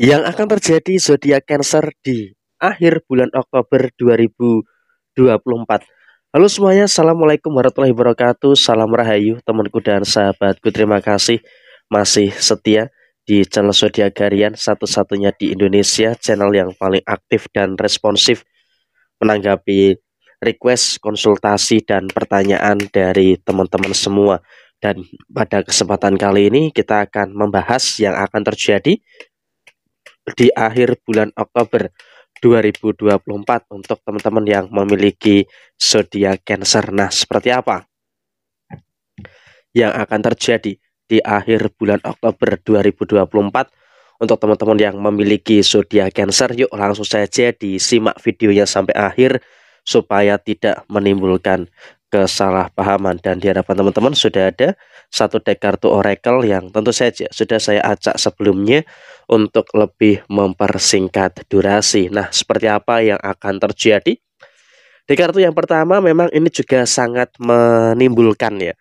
yang akan terjadi zodiak Cancer di akhir bulan Oktober 2024. Halo semuanya, Assalamualaikum warahmatullahi wabarakatuh, salam rahayu temanku dan sahabatku, terima kasih masih setia di channel Zodiak Harian satu-satunya di Indonesia, channel yang paling aktif dan responsif menanggapi request, konsultasi, dan pertanyaan dari teman-teman semua. Dan pada kesempatan kali ini kita akan membahas yang akan terjadi di akhir bulan Oktober 2024 untuk teman-teman yang memiliki zodiak Cancer. Nah, seperti apa yang akan terjadi di akhir bulan Oktober 2024 untuk teman-teman yang memiliki zodiak Cancer? Yuk langsung saja disimak videonya sampai akhir supaya tidak menimbulkan kesalahpahaman dan di hadapan teman-teman sudah ada satu deck kartu oracle yang tentu saja sudah saya acak sebelumnya untuk lebih mempersingkat durasi. Nah, seperti apa yang akan terjadi? Di kartu yang pertama memang ini juga sangat menimbulkan ya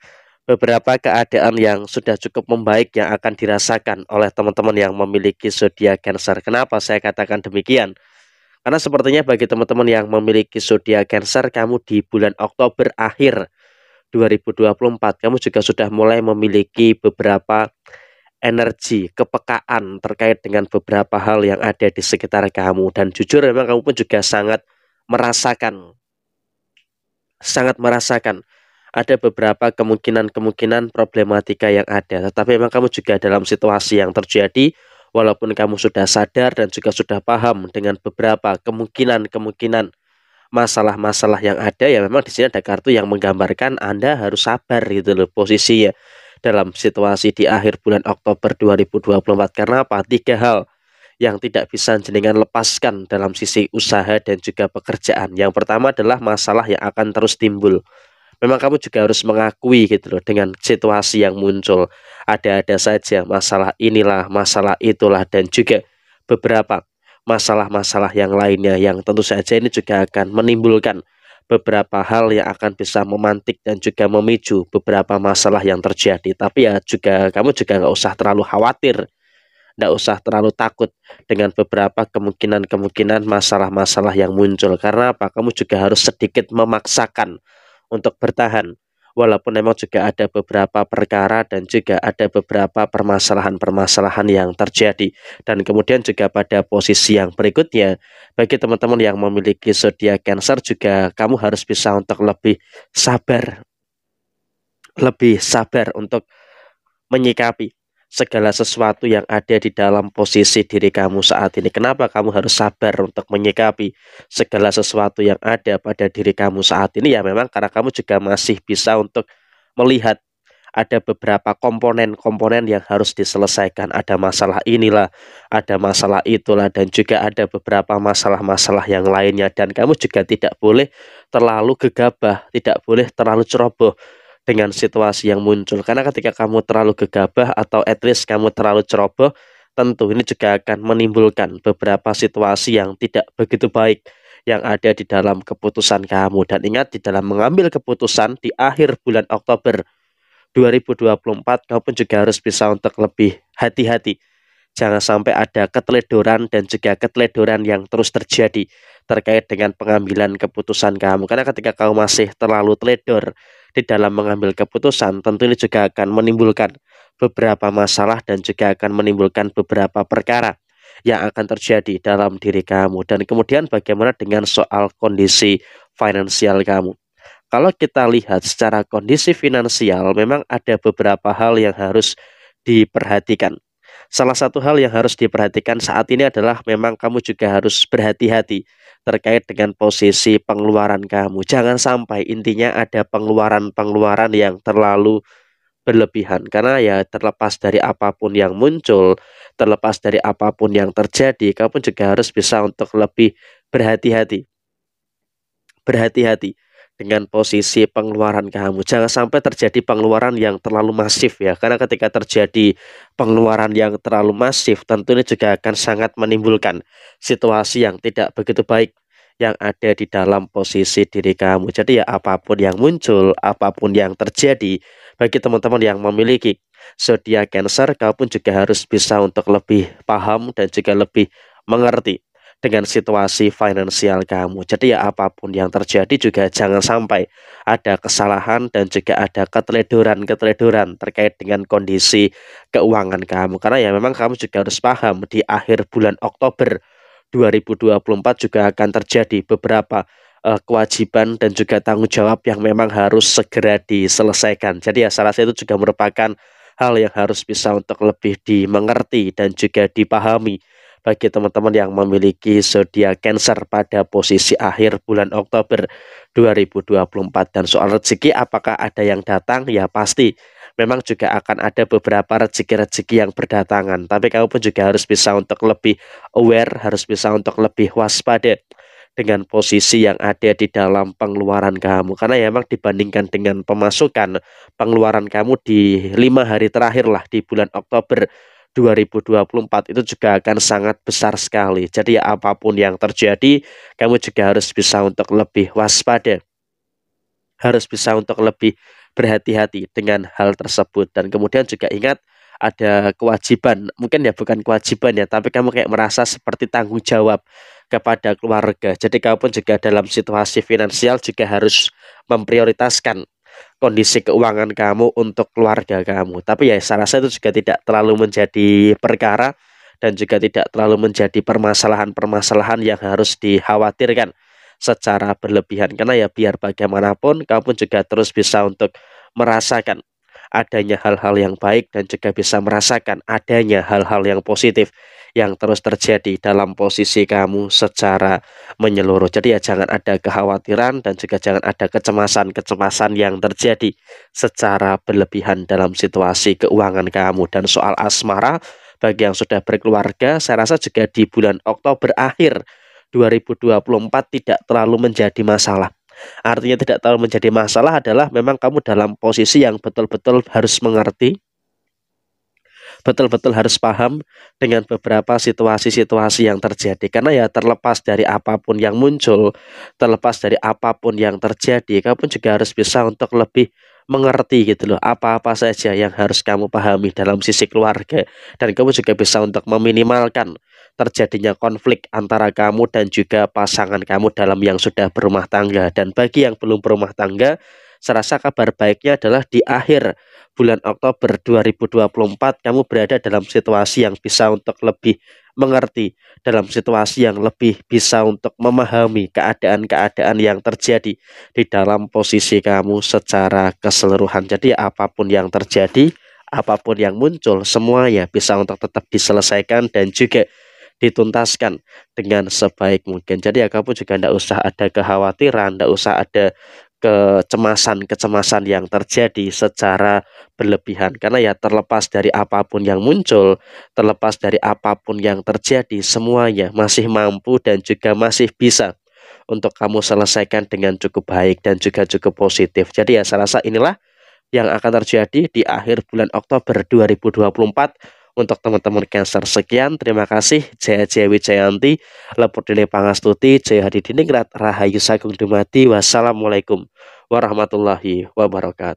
beberapa keadaan yang sudah cukup membaik yang akan dirasakan oleh teman-teman yang memiliki zodiak Cancer. Kenapa saya katakan demikian? Karena sepertinya bagi teman-teman yang memiliki zodiak Cancer, kamu di bulan Oktober akhir 2024, kamu juga sudah mulai memiliki beberapa energi, kepekaan terkait dengan beberapa hal yang ada di sekitar kamu. Dan jujur memang kamu pun juga sangat merasakan, sangat merasakan ada beberapa kemungkinan-kemungkinan problematika yang ada. Tetapi memang kamu juga dalam situasi yang terjadi, walaupun kamu sudah sadar dan juga sudah paham dengan beberapa kemungkinan-kemungkinan masalah-masalah yang ada ya memang di sini ada kartu yang menggambarkan Anda harus sabar gitu loh posisinya dalam situasi di akhir bulan Oktober 2024 karena apa tiga hal yang tidak bisa jenengan lepaskan dalam sisi usaha dan juga pekerjaan yang pertama adalah masalah yang akan terus timbul memang kamu juga harus mengakui gitu loh dengan situasi yang muncul ada-ada saja masalah inilah masalah itulah dan juga beberapa masalah-masalah yang lainnya yang tentu saja ini juga akan menimbulkan beberapa hal yang akan bisa memantik dan juga memicu beberapa masalah yang terjadi. Tapi ya juga kamu juga nggak usah terlalu khawatir, nggak usah terlalu takut dengan beberapa kemungkinan-kemungkinan masalah-masalah yang muncul. Karena apa? Kamu juga harus sedikit memaksakan untuk bertahan. Walaupun memang juga ada beberapa perkara dan juga ada beberapa permasalahan-permasalahan yang terjadi. Dan kemudian juga pada posisi yang berikutnya, bagi teman-teman yang memiliki zodiak Cancer juga kamu harus bisa untuk lebih sabar. Lebih sabar untuk menyikapi segala sesuatu yang ada di dalam posisi diri kamu saat ini. Kenapa kamu harus sabar untuk menyikapi segala sesuatu yang ada pada diri kamu saat ini? Ya memang karena kamu juga masih bisa untuk melihat ada beberapa komponen-komponen yang harus diselesaikan. Ada masalah inilah, ada masalah itulah, dan juga ada beberapa masalah-masalah yang lainnya. Dan kamu juga tidak boleh terlalu gegabah, tidak boleh terlalu ceroboh, dengan situasi yang muncul. Karena ketika kamu terlalu gegabah atau at least kamu terlalu ceroboh, tentu ini juga akan menimbulkan beberapa situasi yang tidak begitu baik yang ada di dalam keputusan kamu. Dan ingat di dalam mengambil keputusan di akhir bulan Oktober 2024 kamu pun juga harus bisa untuk lebih hati-hati jangan sampai ada keteledoran dan juga keteledoran yang terus terjadi terkait dengan pengambilan keputusan kamu. Karena ketika kamu masih terlalu teledor di dalam mengambil keputusan, tentu ini juga akan menimbulkan beberapa masalah dan juga akan menimbulkan beberapa perkara yang akan terjadi dalam diri kamu. Dan kemudian bagaimana dengan soal kondisi finansial kamu? Kalau kita lihat secara kondisi finansial, memang ada beberapa hal yang harus diperhatikan Salah satu hal yang harus diperhatikan saat ini adalah memang kamu juga harus berhati-hati terkait dengan posisi pengeluaran kamu. Jangan sampai intinya ada pengeluaran-pengeluaran yang terlalu berlebihan karena ya terlepas dari apapun yang muncul, terlepas dari apapun yang terjadi, kamu juga harus bisa untuk lebih berhati-hati. Berhati-hati dengan posisi pengeluaran kamu. Jangan sampai terjadi pengeluaran yang terlalu masif ya. Karena ketika terjadi pengeluaran yang terlalu masif, tentunya juga akan sangat menimbulkan situasi yang tidak begitu baik yang ada di dalam posisi diri kamu. Jadi ya apapun yang muncul, apapun yang terjadi, bagi teman-teman yang memiliki zodiak Cancer, kamu pun juga harus bisa untuk lebih paham dan juga lebih mengerti dengan situasi finansial kamu. Jadi ya apapun yang terjadi juga jangan sampai ada kesalahan dan juga ada keteledoran-keteledoran terkait dengan kondisi keuangan kamu. Karena ya memang kamu juga harus paham di akhir bulan Oktober 2024 juga akan terjadi beberapa uh, kewajiban dan juga tanggung jawab yang memang harus segera diselesaikan. Jadi ya salah satu juga merupakan hal yang harus bisa untuk lebih dimengerti dan juga dipahami bagi teman-teman yang memiliki zodiak Cancer pada posisi akhir bulan Oktober 2024 dan soal rezeki apakah ada yang datang ya pasti memang juga akan ada beberapa rezeki-rezeki yang berdatangan tapi kamu pun juga harus bisa untuk lebih aware harus bisa untuk lebih waspada dengan posisi yang ada di dalam pengeluaran kamu karena ya memang dibandingkan dengan pemasukan pengeluaran kamu di lima hari terakhir lah di bulan Oktober 2024 itu juga akan sangat besar sekali. Jadi apapun yang terjadi, kamu juga harus bisa untuk lebih waspada. Harus bisa untuk lebih berhati-hati dengan hal tersebut dan kemudian juga ingat ada kewajiban, mungkin ya bukan kewajiban ya, tapi kamu kayak merasa seperti tanggung jawab kepada keluarga. Jadi kamu pun juga dalam situasi finansial juga harus memprioritaskan kondisi keuangan kamu untuk keluarga kamu. Tapi ya saya rasa itu juga tidak terlalu menjadi perkara dan juga tidak terlalu menjadi permasalahan-permasalahan yang harus dikhawatirkan secara berlebihan karena ya biar bagaimanapun kamu pun juga terus bisa untuk merasakan adanya hal-hal yang baik dan juga bisa merasakan adanya hal-hal yang positif yang terus terjadi dalam posisi kamu secara menyeluruh. Jadi ya jangan ada kekhawatiran dan juga jangan ada kecemasan-kecemasan yang terjadi secara berlebihan dalam situasi keuangan kamu dan soal asmara bagi yang sudah berkeluarga saya rasa juga di bulan Oktober akhir 2024 tidak terlalu menjadi masalah. Artinya tidak terlalu menjadi masalah adalah memang kamu dalam posisi yang betul-betul harus mengerti betul-betul harus paham dengan beberapa situasi-situasi yang terjadi karena ya terlepas dari apapun yang muncul terlepas dari apapun yang terjadi kamu juga harus bisa untuk lebih mengerti gitu loh apa-apa saja yang harus kamu pahami dalam sisi keluarga dan kamu juga bisa untuk meminimalkan terjadinya konflik antara kamu dan juga pasangan kamu dalam yang sudah berumah tangga dan bagi yang belum berumah tangga serasa kabar baiknya adalah di akhir bulan Oktober 2024 kamu berada dalam situasi yang bisa untuk lebih mengerti, dalam situasi yang lebih bisa untuk memahami keadaan-keadaan yang terjadi di dalam posisi kamu secara keseluruhan. Jadi apapun yang terjadi, apapun yang muncul, semuanya bisa untuk tetap diselesaikan dan juga dituntaskan dengan sebaik mungkin. Jadi ya kamu juga tidak usah ada kekhawatiran, tidak usah ada kecemasan-kecemasan yang terjadi secara berlebihan. Karena ya terlepas dari apapun yang muncul, terlepas dari apapun yang terjadi, semuanya masih mampu dan juga masih bisa untuk kamu selesaikan dengan cukup baik dan juga cukup positif. Jadi ya saya rasa inilah yang akan terjadi di akhir bulan Oktober 2024 untuk teman-teman Cancer sekian, terima kasih. Jaya Jaya Wijayanti, Lepur Dini Pangastuti, Jaya Hadi Diningrat, Rahayu Sagung Dumati. Wassalamualaikum warahmatullahi wabarakatuh.